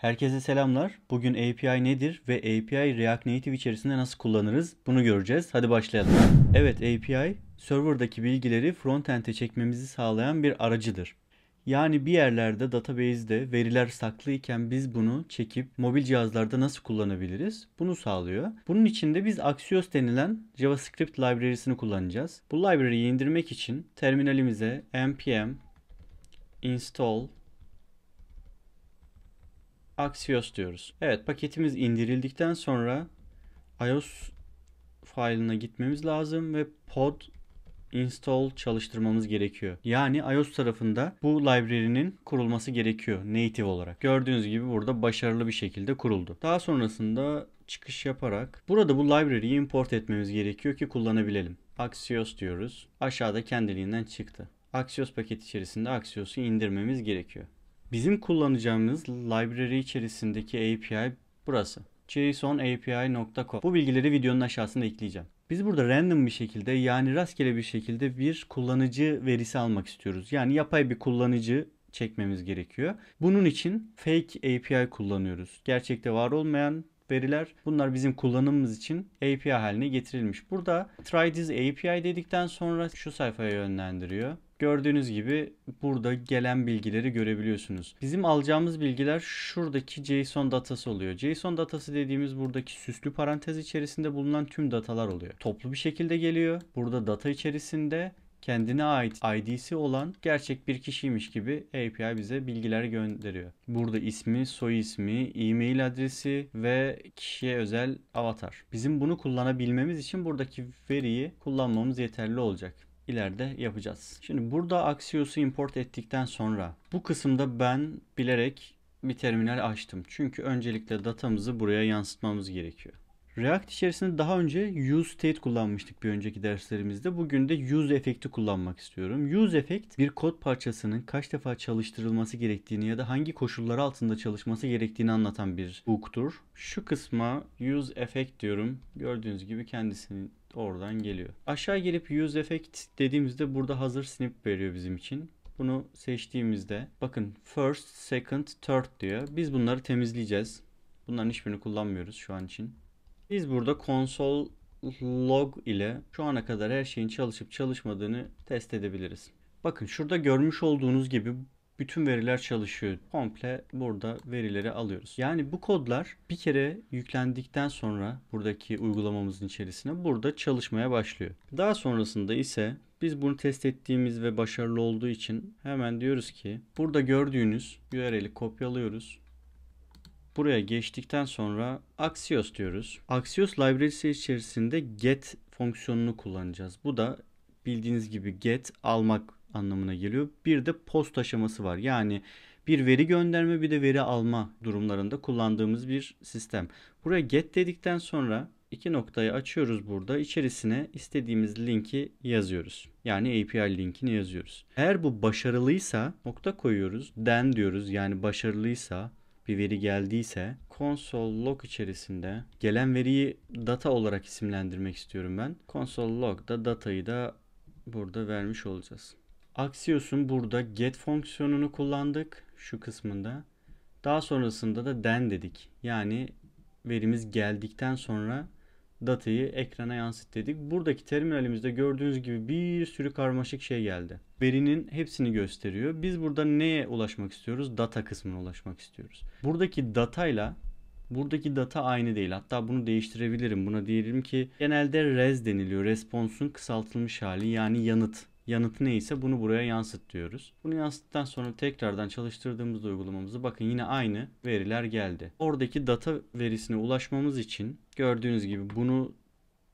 Herkese selamlar. Bugün API nedir ve API React Native içerisinde nasıl kullanırız bunu göreceğiz. Hadi başlayalım. Evet API, serverdaki bilgileri frontend'e çekmemizi sağlayan bir aracıdır. Yani bir yerlerde database'de veriler saklıyken biz bunu çekip mobil cihazlarda nasıl kullanabiliriz? Bunu sağlıyor. Bunun için de biz Axios denilen JavaScript library'sini kullanacağız. Bu library'yi indirmek için terminalimize npm install Axios diyoruz. Evet paketimiz indirildikten sonra iOS failine gitmemiz lazım ve pod install çalıştırmamız gerekiyor. Yani iOS tarafında bu library'nin kurulması gerekiyor native olarak. Gördüğünüz gibi burada başarılı bir şekilde kuruldu. Daha sonrasında çıkış yaparak burada bu library'yi import etmemiz gerekiyor ki kullanabilelim. Axios diyoruz. Aşağıda kendiliğinden çıktı. Axios paket içerisinde Axios'u indirmemiz gerekiyor. Bizim kullanacağımız library içerisindeki API burası. json.api.com Bu bilgileri videonun aşağısına ekleyeceğim. Biz burada random bir şekilde yani rastgele bir şekilde bir kullanıcı verisi almak istiyoruz. Yani yapay bir kullanıcı çekmemiz gerekiyor. Bunun için fake API kullanıyoruz. Gerçekte var olmayan veriler bunlar bizim kullanımımız için API haline getirilmiş. Burada try this API dedikten sonra şu sayfaya yönlendiriyor. Gördüğünüz gibi burada gelen bilgileri görebiliyorsunuz. Bizim alacağımız bilgiler şuradaki JSON datası oluyor. JSON datası dediğimiz buradaki süslü parantez içerisinde bulunan tüm datalar oluyor. Toplu bir şekilde geliyor. Burada data içerisinde kendine ait ID'si olan gerçek bir kişiymiş gibi API bize bilgiler gönderiyor. Burada ismi, soy ismi, e-mail adresi ve kişiye özel avatar. Bizim bunu kullanabilmemiz için buradaki veriyi kullanmamız yeterli olacak ileride yapacağız. Şimdi burada Axios'u import ettikten sonra bu kısımda ben bilerek bir terminal açtım. Çünkü öncelikle datamızı buraya yansıtmamız gerekiyor. React içerisinde daha önce use state kullanmıştık bir önceki derslerimizde. Bugün de use efekti kullanmak istiyorum. Use effect bir kod parçasının kaç defa çalıştırılması gerektiğini ya da hangi koşullar altında çalışması gerektiğini anlatan bir hook'tur. Şu kısma use effect diyorum. Gördüğünüz gibi kendisinin oradan geliyor. Aşağı gelip use effect dediğimizde burada hazır snip veriyor bizim için. Bunu seçtiğimizde bakın first, second, third diyor. Biz bunları temizleyeceğiz. Bunların hiçbirini kullanmıyoruz şu an için. Biz burada konsol log ile şu ana kadar her şeyin çalışıp çalışmadığını test edebiliriz. Bakın şurada görmüş olduğunuz gibi bütün veriler çalışıyor. Komple burada verileri alıyoruz. Yani bu kodlar bir kere yüklendikten sonra buradaki uygulamamızın içerisine burada çalışmaya başlıyor. Daha sonrasında ise biz bunu test ettiğimiz ve başarılı olduğu için hemen diyoruz ki burada gördüğünüz URL'i kopyalıyoruz Buraya geçtikten sonra Axios diyoruz. Axios library'si içerisinde get fonksiyonunu kullanacağız. Bu da bildiğiniz gibi get almak anlamına geliyor. Bir de post aşaması var. Yani bir veri gönderme bir de veri alma durumlarında kullandığımız bir sistem. Buraya get dedikten sonra iki noktayı açıyoruz burada. İçerisine istediğimiz linki yazıyoruz. Yani API linkini yazıyoruz. Eğer bu başarılıysa nokta koyuyoruz. Den diyoruz. Yani başarılıysa bir veri geldiyse console log içerisinde gelen veriyi data olarak isimlendirmek istiyorum ben. Console log'da datayı da burada vermiş olacağız. Axios'un burada get fonksiyonunu kullandık şu kısmında. Daha sonrasında da den dedik. Yani verimiz geldikten sonra datayı ekrana yansıt dedik. Buradaki terminalimizde gördüğünüz gibi bir sürü karmaşık şey geldi verinin hepsini gösteriyor. Biz burada neye ulaşmak istiyoruz? Data kısmına ulaşmak istiyoruz. Buradaki datayla Buradaki data aynı değil. Hatta bunu değiştirebilirim. Buna diyelim ki genelde res deniliyor. Response'un kısaltılmış hali yani yanıt. Yanıt neyse bunu buraya yansıt diyoruz. Bunu yansıttıktan sonra tekrardan çalıştırdığımız uygulamamızı bakın yine aynı veriler geldi. Oradaki data verisine ulaşmamız için gördüğünüz gibi bunu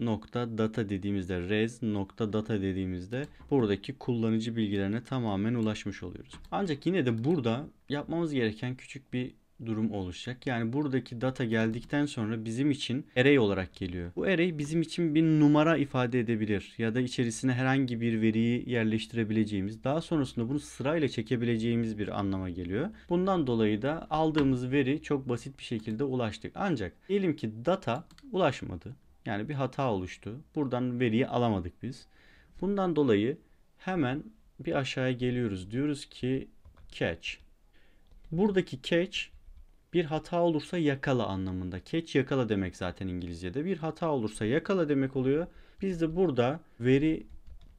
nokta data dediğimizde res nokta data dediğimizde buradaki kullanıcı bilgilerine tamamen ulaşmış oluyoruz. Ancak yine de burada yapmamız gereken küçük bir durum oluşacak. Yani buradaki data geldikten sonra bizim için array olarak geliyor. Bu array bizim için bir numara ifade edebilir ya da içerisine herhangi bir veriyi yerleştirebileceğimiz, daha sonrasında bunu sırayla çekebileceğimiz bir anlama geliyor. Bundan dolayı da aldığımız veri çok basit bir şekilde ulaştık. Ancak diyelim ki data ulaşmadı yani bir hata oluştu. Buradan veriyi alamadık biz. Bundan dolayı hemen bir aşağıya geliyoruz. Diyoruz ki catch. Buradaki catch bir hata olursa yakala anlamında. Catch yakala demek zaten İngilizce'de. Bir hata olursa yakala demek oluyor. Biz de burada veri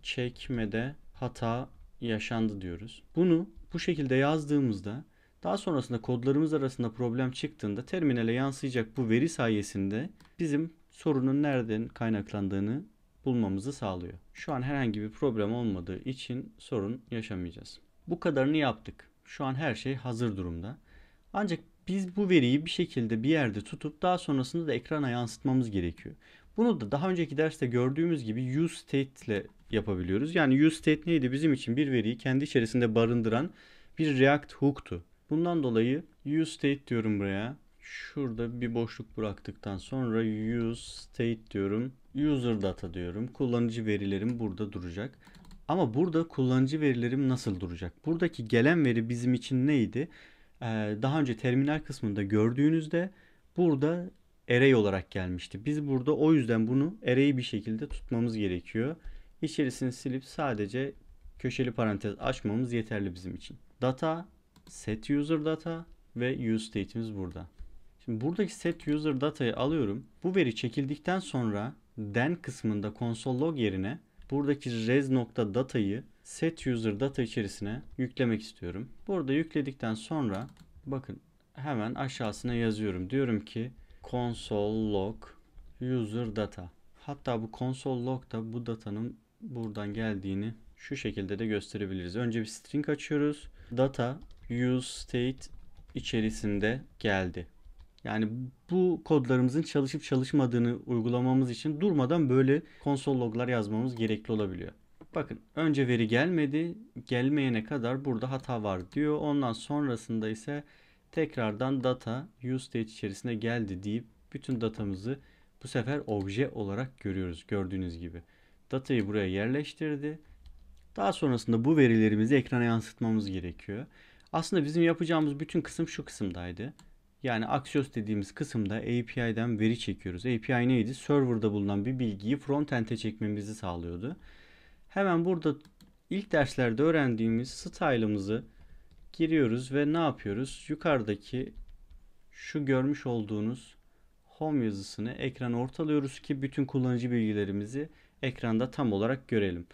çekmede hata yaşandı diyoruz. Bunu bu şekilde yazdığımızda daha sonrasında kodlarımız arasında problem çıktığında terminale yansıyacak bu veri sayesinde bizim sorunun nereden kaynaklandığını bulmamızı sağlıyor. Şu an herhangi bir problem olmadığı için sorun yaşamayacağız. Bu kadarını yaptık. Şu an her şey hazır durumda. Ancak biz bu veriyi bir şekilde bir yerde tutup daha sonrasında da ekrana yansıtmamız gerekiyor. Bunu da daha önceki derste gördüğümüz gibi use state ile yapabiliyoruz. Yani use state neydi? Bizim için bir veriyi kendi içerisinde barındıran bir React hook'tu. Bundan dolayı use state diyorum buraya. Şurada bir boşluk bıraktıktan sonra use state diyorum. User data diyorum. Kullanıcı verilerim burada duracak. Ama burada kullanıcı verilerim nasıl duracak? Buradaki gelen veri bizim için neydi? Ee, daha önce terminal kısmında gördüğünüzde burada array olarak gelmişti. Biz burada o yüzden bunu array bir şekilde tutmamız gerekiyor. İçerisini silip sadece köşeli parantez açmamız yeterli bizim için. Data, set user data ve use state'imiz burada. Şimdi buradaki set user data'yı alıyorum. Bu veri çekildikten sonra den kısmında console log yerine buradaki res nokta datayı set user data içerisine yüklemek istiyorum. Burada yükledikten sonra bakın hemen aşağısına yazıyorum. Diyorum ki console log user data. Hatta bu console log da bu datanın buradan geldiğini şu şekilde de gösterebiliriz. Önce bir string açıyoruz. Data use state içerisinde geldi. Yani bu kodlarımızın çalışıp çalışmadığını uygulamamız için durmadan böyle konsol loglar yazmamız gerekli olabiliyor. Bakın önce veri gelmedi. Gelmeyene kadar burada hata var diyor. Ondan sonrasında ise tekrardan data use state içerisine geldi deyip bütün datamızı bu sefer obje olarak görüyoruz gördüğünüz gibi. Datayı buraya yerleştirdi. Daha sonrasında bu verilerimizi ekrana yansıtmamız gerekiyor. Aslında bizim yapacağımız bütün kısım şu kısımdaydı. Yani Axios dediğimiz kısımda API'den veri çekiyoruz. API neydi? Server'da bulunan bir bilgiyi frontend'e çekmemizi sağlıyordu. Hemen burada ilk derslerde öğrendiğimiz style'ımızı giriyoruz ve ne yapıyoruz? Yukarıdaki şu görmüş olduğunuz home yazısını ekrana ortalıyoruz ki bütün kullanıcı bilgilerimizi ekranda tam olarak görelim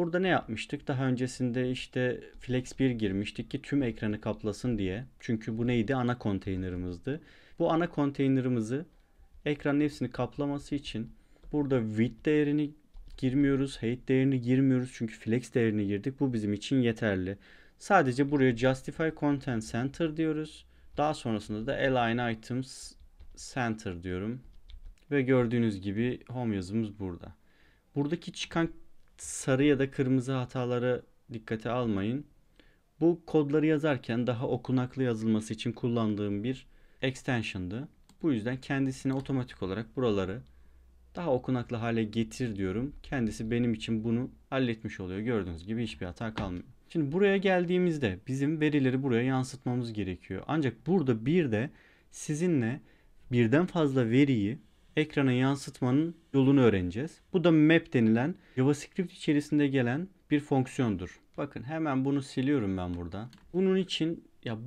burada ne yapmıştık? Daha öncesinde işte Flex 1 girmiştik ki tüm ekranı kaplasın diye. Çünkü bu neydi? Ana konteynerimizdi. Bu ana konteynerimizi ekranın hepsini kaplaması için burada width değerini girmiyoruz. Height değerini girmiyoruz. Çünkü flex değerini girdik. Bu bizim için yeterli. Sadece buraya justify content center diyoruz. Daha sonrasında da align items center diyorum. Ve gördüğünüz gibi home yazımız burada. Buradaki çıkan sarı ya da kırmızı hataları dikkate almayın. Bu kodları yazarken daha okunaklı yazılması için kullandığım bir extension'dı. Bu yüzden kendisine otomatik olarak buraları daha okunaklı hale getir diyorum. Kendisi benim için bunu halletmiş oluyor. Gördüğünüz gibi hiçbir hata kalmıyor. Şimdi buraya geldiğimizde bizim verileri buraya yansıtmamız gerekiyor. Ancak burada bir de sizinle birden fazla veriyi ekrana yansıtmanın yolunu öğreneceğiz. Bu da map denilen JavaScript içerisinde gelen bir fonksiyondur. Bakın hemen bunu siliyorum ben burada. Bunun için ya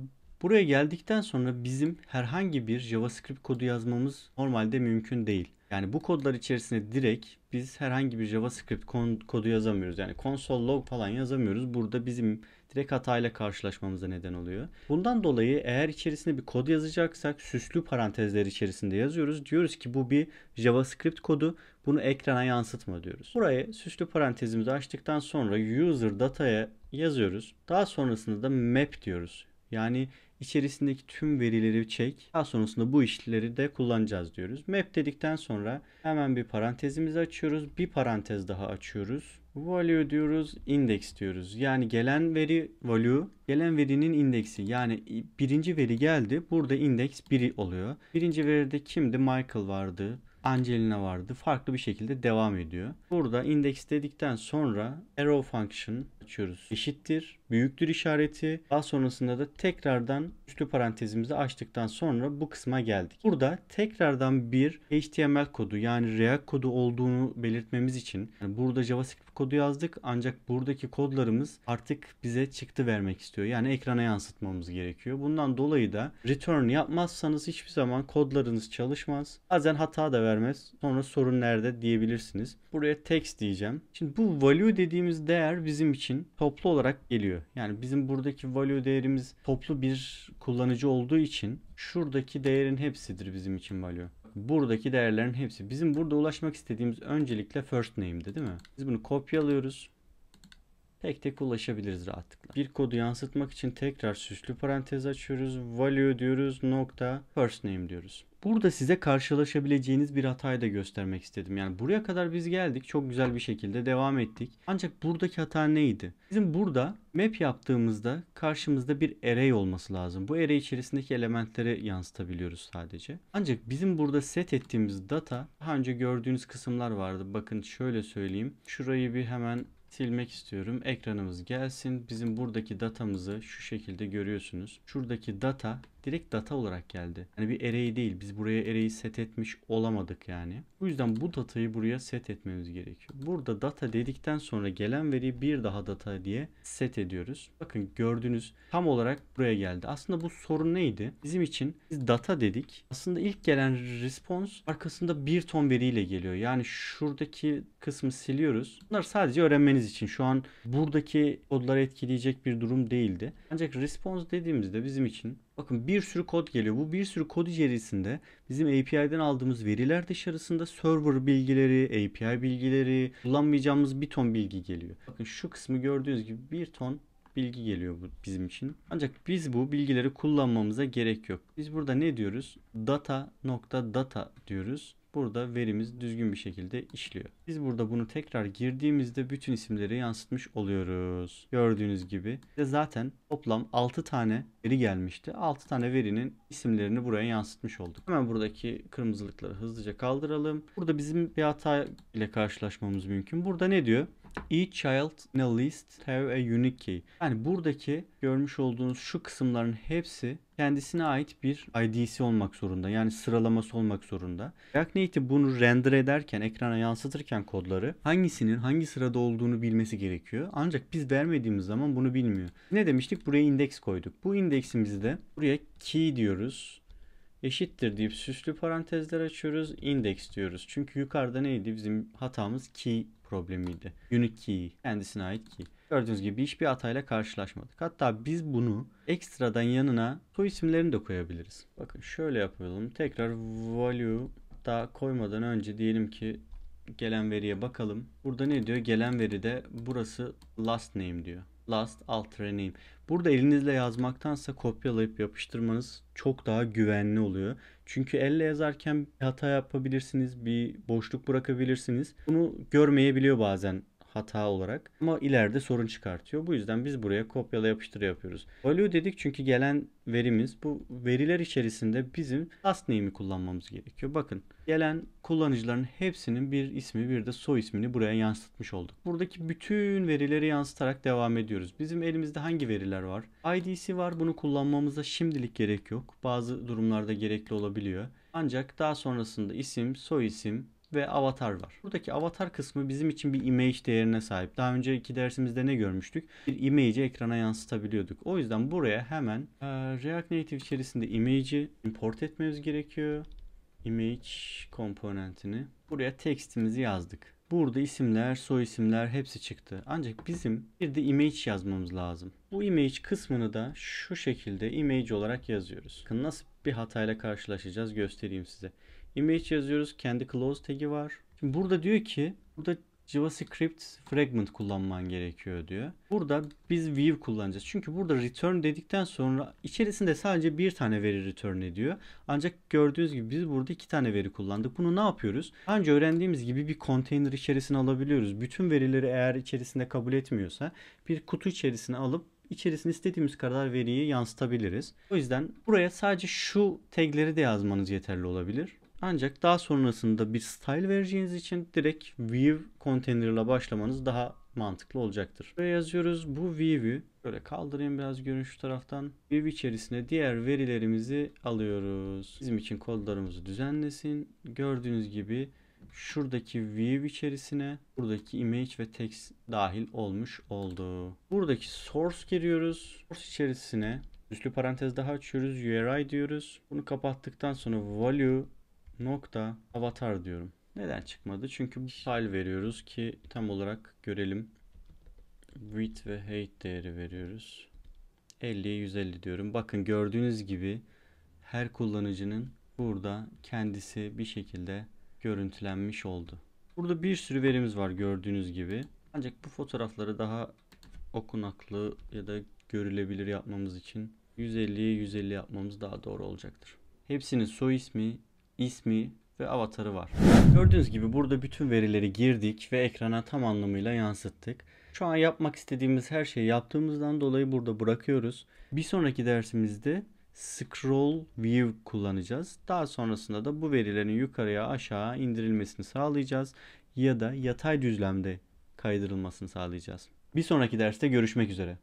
buraya geldikten sonra bizim herhangi bir JavaScript kodu yazmamız normalde mümkün değil. Yani bu kodlar içerisinde direkt biz herhangi bir JavaScript kodu yazamıyoruz. Yani console log falan yazamıyoruz. Burada bizim direkt hatayla karşılaşmamıza neden oluyor. Bundan dolayı eğer içerisinde bir kod yazacaksak süslü parantezler içerisinde yazıyoruz. Diyoruz ki bu bir JavaScript kodu. Bunu ekrana yansıtma diyoruz. Buraya süslü parantezimizi açtıktan sonra user data'ya yazıyoruz. Daha sonrasında da map diyoruz. Yani içerisindeki tüm verileri çek. Daha sonrasında bu işleri de kullanacağız diyoruz. Map dedikten sonra hemen bir parantezimizi açıyoruz. Bir parantez daha açıyoruz. Value diyoruz, index diyoruz. Yani gelen veri value, gelen verinin indeksi. Yani birinci veri geldi. Burada index 1 oluyor. Birinci veride kimdi? Michael vardı. Angelina vardı. Farklı bir şekilde devam ediyor. Burada index dedikten sonra arrow function açıyoruz. Eşittir, büyüktür işareti. Daha sonrasında da tekrardan üstü parantezimizi açtıktan sonra bu kısma geldik. Burada tekrardan bir HTML kodu yani React kodu olduğunu belirtmemiz için yani burada JavaScript kodu yazdık ancak buradaki kodlarımız artık bize çıktı vermek istiyor. Yani ekrana yansıtmamız gerekiyor. Bundan dolayı da return yapmazsanız hiçbir zaman kodlarınız çalışmaz. Bazen hata da vermez. Sonra sorun nerede diyebilirsiniz. Buraya text diyeceğim. Şimdi bu value dediğimiz değer bizim için için toplu olarak geliyor. Yani bizim buradaki value değerimiz toplu bir kullanıcı olduğu için şuradaki değerin hepsidir bizim için value. Buradaki değerlerin hepsi. Bizim burada ulaşmak istediğimiz öncelikle first name'di değil mi? Biz bunu kopyalıyoruz tek tek ulaşabiliriz rahatlıkla. Bir kodu yansıtmak için tekrar süslü parantez açıyoruz. Value diyoruz nokta first name diyoruz. Burada size karşılaşabileceğiniz bir hatayı da göstermek istedim. Yani buraya kadar biz geldik. Çok güzel bir şekilde devam ettik. Ancak buradaki hata neydi? Bizim burada map yaptığımızda karşımızda bir array olması lazım. Bu array içerisindeki elementleri yansıtabiliyoruz sadece. Ancak bizim burada set ettiğimiz data daha önce gördüğünüz kısımlar vardı. Bakın şöyle söyleyeyim. Şurayı bir hemen silmek istiyorum. Ekranımız gelsin. Bizim buradaki datamızı şu şekilde görüyorsunuz. Şuradaki data direkt data olarak geldi. Yani bir array değil. Biz buraya array'i set etmiş olamadık yani. Bu yüzden bu datayı buraya set etmemiz gerekiyor. Burada data dedikten sonra gelen veriyi bir daha data diye set ediyoruz. Bakın gördüğünüz tam olarak buraya geldi. Aslında bu sorun neydi? Bizim için biz data dedik. Aslında ilk gelen response arkasında bir ton veriyle geliyor. Yani şuradaki kısmı siliyoruz. Bunlar sadece öğrenmeniz için. Şu an buradaki kodları etkileyecek bir durum değildi. Ancak response dediğimizde bizim için Bakın bir sürü kod geliyor. Bu bir sürü kod içerisinde bizim API'den aldığımız veriler dışarısında server bilgileri, API bilgileri, kullanmayacağımız bir ton bilgi geliyor. Bakın şu kısmı gördüğünüz gibi bir ton bilgi geliyor bu bizim için. Ancak biz bu bilgileri kullanmamıza gerek yok. Biz burada ne diyoruz? Data nokta data diyoruz. Burada verimiz düzgün bir şekilde işliyor. Biz burada bunu tekrar girdiğimizde bütün isimleri yansıtmış oluyoruz. Gördüğünüz gibi de zaten toplam 6 tane veri gelmişti. 6 tane verinin isimlerini buraya yansıtmış olduk. Hemen buradaki kırmızılıkları hızlıca kaldıralım. Burada bizim bir hata ile karşılaşmamız mümkün. Burada ne diyor? Each child in a list have a unique key. Yani buradaki görmüş olduğunuz şu kısımların hepsi kendisine ait bir ID'si olmak zorunda. Yani sıralaması olmak zorunda. React bunu render ederken, ekrana yansıtırken kodları hangisinin hangi sırada olduğunu bilmesi gerekiyor. Ancak biz vermediğimiz zaman bunu bilmiyor. Ne demiştik? Buraya indeks koyduk. Bu indeksimizi de buraya key diyoruz eşittir deyip süslü parantezler açıyoruz. Index diyoruz. Çünkü yukarıda neydi? Bizim hatamız key problemiydi. Unique key. Kendisine ait key. Gördüğünüz gibi hiçbir hatayla karşılaşmadık. Hatta biz bunu ekstradan yanına soy isimlerini de koyabiliriz. Bakın şöyle yapalım. Tekrar value da koymadan önce diyelim ki gelen veriye bakalım. Burada ne diyor? Gelen veride burası last name diyor last alt Burada elinizle yazmaktansa kopyalayıp yapıştırmanız çok daha güvenli oluyor. Çünkü elle yazarken bir hata yapabilirsiniz, bir boşluk bırakabilirsiniz. Bunu görmeyebiliyor bazen hata olarak ama ileride sorun çıkartıyor. Bu yüzden biz buraya kopyala yapıştır yapıyoruz. Value dedik çünkü gelen verimiz bu veriler içerisinde bizim last name'i kullanmamız gerekiyor. Bakın gelen kullanıcıların hepsinin bir ismi bir de soy ismini buraya yansıtmış olduk. Buradaki bütün verileri yansıtarak devam ediyoruz. Bizim elimizde hangi veriler var? ID'si var bunu kullanmamıza şimdilik gerek yok. Bazı durumlarda gerekli olabiliyor. Ancak daha sonrasında isim, soy isim, ve avatar var. Buradaki avatar kısmı bizim için bir image değerine sahip. Daha önceki dersimizde ne görmüştük? Bir image'i ekrana yansıtabiliyorduk. O yüzden buraya hemen e, React Native içerisinde image'i import etmemiz gerekiyor. Image komponentini. Buraya tekstimizi yazdık. Burada isimler, soy isimler hepsi çıktı. Ancak bizim bir de image yazmamız lazım. Bu image kısmını da şu şekilde image olarak yazıyoruz. Bakın nasıl bir hatayla karşılaşacağız göstereyim size. Image yazıyoruz. Kendi close tag'i var. Şimdi burada diyor ki burada JavaScript fragment kullanman gerekiyor diyor. Burada biz view kullanacağız. Çünkü burada return dedikten sonra içerisinde sadece bir tane veri return ediyor. Ancak gördüğünüz gibi biz burada iki tane veri kullandık. Bunu ne yapıyoruz? Önce öğrendiğimiz gibi bir container içerisine alabiliyoruz. Bütün verileri eğer içerisinde kabul etmiyorsa bir kutu içerisine alıp içerisine istediğimiz kadar veriyi yansıtabiliriz. O yüzden buraya sadece şu tagleri de yazmanız yeterli olabilir. Ancak daha sonrasında bir style vereceğiniz için direkt view container ile başlamanız daha mantıklı olacaktır. Buraya yazıyoruz bu view'ü böyle kaldırayım biraz görün şu taraftan. View içerisine diğer verilerimizi alıyoruz. Bizim için kodlarımızı düzenlesin. Gördüğünüz gibi şuradaki view içerisine buradaki image ve text dahil olmuş oldu. Buradaki source giriyoruz. Source içerisine üslü parantez daha açıyoruz. URI diyoruz. Bunu kapattıktan sonra value nokta avatar diyorum. Neden çıkmadı? Çünkü bu file veriyoruz ki tam olarak görelim. Width ve height değeri veriyoruz. 50'ye 150 diyorum. Bakın gördüğünüz gibi her kullanıcının burada kendisi bir şekilde görüntülenmiş oldu. Burada bir sürü verimiz var gördüğünüz gibi. Ancak bu fotoğrafları daha okunaklı ya da görülebilir yapmamız için 150'ye 150 yapmamız daha doğru olacaktır. Hepsinin soy ismi ismi ve avatarı var. Gördüğünüz gibi burada bütün verileri girdik ve ekrana tam anlamıyla yansıttık. Şu an yapmak istediğimiz her şeyi yaptığımızdan dolayı burada bırakıyoruz. Bir sonraki dersimizde scroll view kullanacağız. Daha sonrasında da bu verilerin yukarıya aşağı indirilmesini sağlayacağız ya da yatay düzlemde kaydırılmasını sağlayacağız. Bir sonraki derste görüşmek üzere.